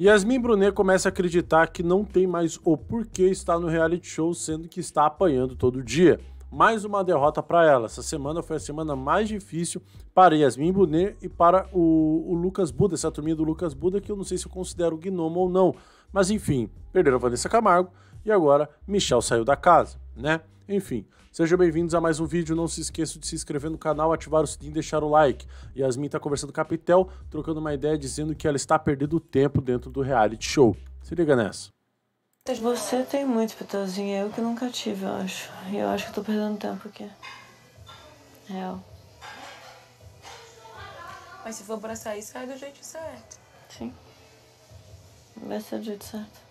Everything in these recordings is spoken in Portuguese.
Yasmin Brunet começa a acreditar que não tem mais o porquê estar no reality show, sendo que está apanhando todo dia. Mais uma derrota para ela. Essa semana foi a semana mais difícil para Yasmin Brunet e para o, o, Lucas Buda, essa turminha do Lucas Buda, que eu não sei se eu considero gnomo ou não. Mas enfim, perderam a Vanessa Camargo e agora Michel saiu da casa, né? Enfim, sejam bem-vindos a mais um vídeo. Não se esqueça de se inscrever no canal, ativar o sininho e deixar o like. Yasmin está conversando com a Pitel, trocando uma ideia dizendo que ela está perdendo tempo dentro do reality show. Se liga nessa. Você tem muito, Pitelzinho. Eu que nunca tive, eu acho. E eu acho que eu tô perdendo tempo aqui. Real. Mas se for pra sair, sai do jeito certo. Sim. Vai ser do jeito certo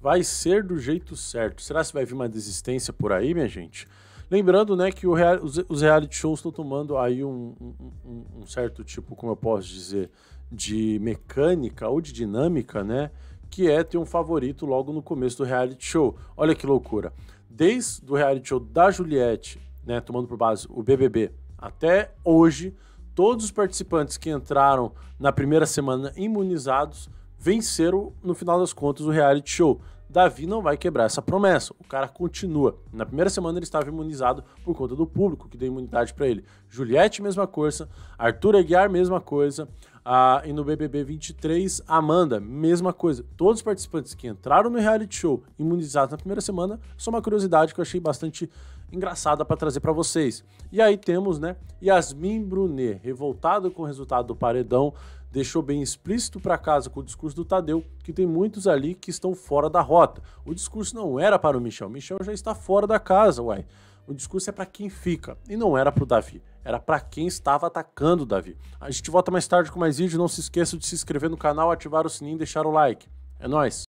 vai ser do jeito certo. Será que vai vir uma desistência por aí, minha gente? Lembrando, né, que real, os, os, reality shows estão tomando aí um, um, um, certo tipo, como eu posso dizer, de mecânica ou de dinâmica, né? Que é ter um favorito logo no começo do reality show. Olha que loucura. Desde o reality show da Juliette, né, tomando por base o BBB, até hoje, todos os participantes que entraram na primeira semana imunizados venceram, no final das contas, o reality show. Davi não vai quebrar essa promessa. O cara continua. Na primeira semana ele estava imunizado por conta do público que deu imunidade para ele. Juliette, mesma coisa. Arthur Aguiar, mesma coisa. Ah, e no BBB 23, Amanda, mesma coisa. Todos os participantes que entraram no reality show imunizados na primeira semana, só uma curiosidade que eu achei bastante engraçada para trazer para vocês. E aí temos, né, Yasmin Brunet, revoltado com o resultado do paredão, deixou bem explícito para casa com o discurso do Tadeu que tem muitos ali que estão fora da rota. O discurso não era para o Michel, Michel já está fora da casa, uai. O discurso é para quem fica e não era para o Davi, era para quem estava atacando o Davi. A gente volta mais tarde com mais vídeo, não se esqueça de se inscrever no canal, ativar o sininho e deixar o like. É nós.